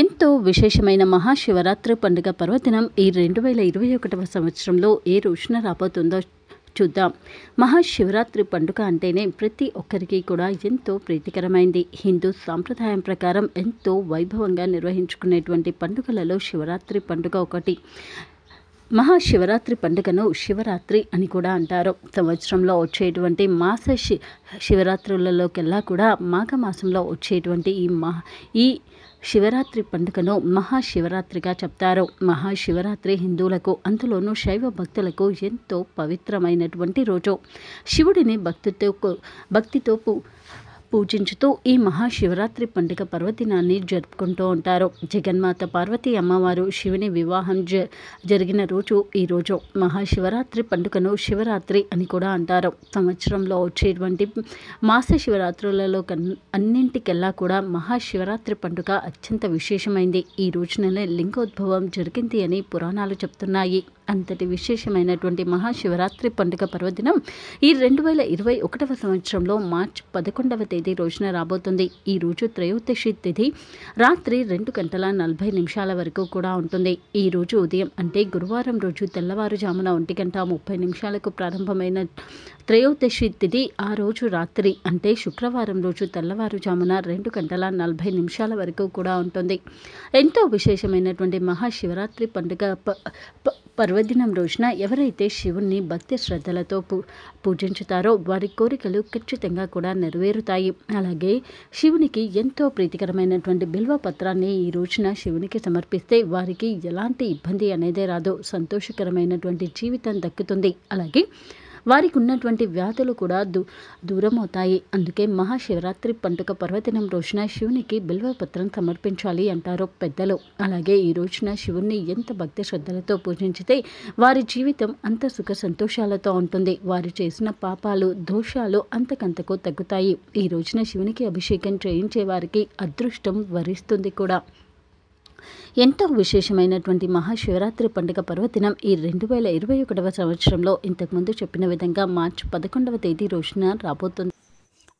ఎంతో విశేషమైన మహాశివరాత్రి పండుగ పర్వదినం ఈ రెండు వేల ఇరవై ఒకటవ సంవత్సరంలో ఏ రోజున రాబోతుందో చూద్దాం మహాశివరాత్రి పండుగ అంటేనే ప్రతి ఒక్కరికి కూడా ఎంతో ప్రీతికరమైంది హిందూ సాంప్రదాయం ప్రకారం ఎంతో వైభవంగా నిర్వహించుకునేటువంటి పండుగలలో శివరాత్రి పండుగ ఒకటి మహాశివరాత్రి పండుగను శివరాత్రి అని కూడా అంటారు సంవత్సరంలో వచ్చేటువంటి మాస శి శివరాత్రులలోకెల్లా కూడా మాఘమాసంలో వచ్చేటువంటి ఈ మహా ఈ శివరాత్రి పండుగను మహాశివరాత్రిగా చెప్తారు మహాశివరాత్రి హిందువులకు అందులోనూ శైవ భక్తులకు ఎంతో పవిత్రమైనటువంటి రోజు శివుడిని భక్తితో భక్తితో పూజించుతూ ఈ మహాశివరాత్రి పండుగ పర్వదినాన్ని జరుపుకుంటూ ఉంటారు జగన్మాత పార్వతి అమ్మవారు శివుని వివాహం జ జరిగిన రోజు ఈరోజు మహాశివరాత్రి పండుగను శివరాత్రి అని కూడా అంటారు సంవత్సరంలో వచ్చేటువంటి మాస శివరాత్రులలో కన్ అన్నింటికెల్లా కూడా మహాశివరాత్రి పండుగ అత్యంత విశేషమైంది ఈ రోజుననే లింగోద్భవం జరిగింది అని పురాణాలు చెప్తున్నాయి అంతటి విశేషమైనటువంటి మహాశివరాత్రి పండుగ పర్వదినం ఈ రెండు వేల ఇరవై ఒకటవ సంవత్సరంలో మార్చి పదకొండవ తేదీ తొమ్మిది రోజున రాబోతుంది ఈ రోజు త్రయోదశి తిథి రాత్రి రెండు గంటల నలభై నిమిషాల వరకు కూడా ఉంటుంది ఈ రోజు ఉదయం అంటే గురువారం రోజు తెల్లవారుజామున ఒంటి గంట ముప్పై నిమిషాలకు ప్రారంభమైన త్రయోదశి తిథి ఆ రోజు రాత్రి అంటే శుక్రవారం రోజు తెల్లవారుజామున రెండు గంటల నలభై నిమిషాల వరకు కూడా ఉంటుంది ఎంతో విశేషమైనటువంటి మహాశివరాత్రి పండుగ పర్వదినం రోజున ఎవరైతే శివుణ్ణి భక్తి శ్రద్ధలతో పూ పూజించుతారో వారి కోరికలు ఖచ్చితంగా కూడా నెరవేరుతాయి అలాగే శివునికి ఎంతో ప్రీతికరమైనటువంటి బిల్వ పత్రాన్ని ఈ రోజున శివునికి సమర్పిస్తే వారికి ఎలాంటి ఇబ్బంది అనేదే రాదు సంతోషకరమైనటువంటి జీవితం దక్కుతుంది అలాగే వారికి ఉన్నటువంటి వ్యాధులు కూడా దూ దూరం అవుతాయి అందుకే మహాశివరాత్రి పండుగ పర్వదినం రోజున శివునికి బిల్వపత్రం సమర్పించాలి అంటారు పెద్దలు అలాగే ఈ రోజున శివుణ్ణి ఎంత భక్తి శ్రద్ధలతో పూజించితే వారి జీవితం అంత సుఖ సంతోషాలతో ఉంటుంది వారు చేసిన పాపాలు దోషాలు అంతకంతకు తగ్గుతాయి ఈ రోజున శివునికి అభిషేకం చేయించే వారికి అదృష్టం వరిస్తుంది కూడా ఎంతో విశేషమైనటువంటి మహాశివరాత్రి పండుగ పర్వదినం ఈ రెండు వేల ఇరవై ఒకటవ సంవత్సరంలో ఇంతకుముందు చెప్పిన విధంగా మార్చి పదకొండవ తేదీ రోజున రాబోతుంది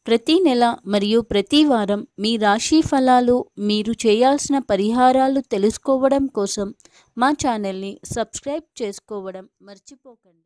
ప్రతి నెల మరియు ప్రతి వారం మీ రాశి ఫలాలు మీరు చేయాల్సిన పరిహారాలు తెలుసుకోవడం కోసం మా ఛానల్ని సబ్స్క్రైబ్ చేసుకోవడం మర్చిపోకండి